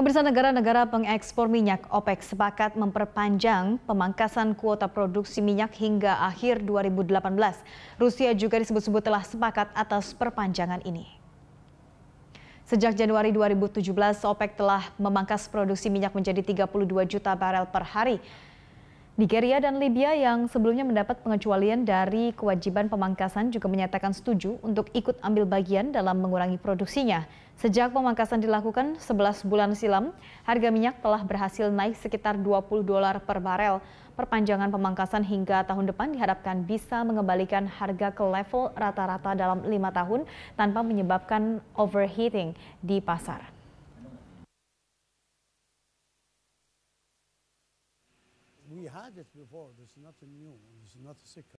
Pemirsa negara-negara pengekspor minyak OPEC sepakat memperpanjang pemangkasan kuota produksi minyak hingga akhir 2018. Rusia juga disebut-sebut telah sepakat atas perpanjangan ini. Sejak Januari 2017, OPEC telah memangkas produksi minyak menjadi 32 juta barel per hari. Nigeria dan Libya yang sebelumnya mendapat pengecualian dari kewajiban pemangkasan juga menyatakan setuju untuk ikut ambil bagian dalam mengurangi produksinya. Sejak pemangkasan dilakukan 11 bulan silam, harga minyak telah berhasil naik sekitar 20 dolar per barel. Perpanjangan pemangkasan hingga tahun depan diharapkan bisa mengembalikan harga ke level rata-rata dalam lima tahun tanpa menyebabkan overheating di pasar. we had it before. This is nothing new. This is not secret.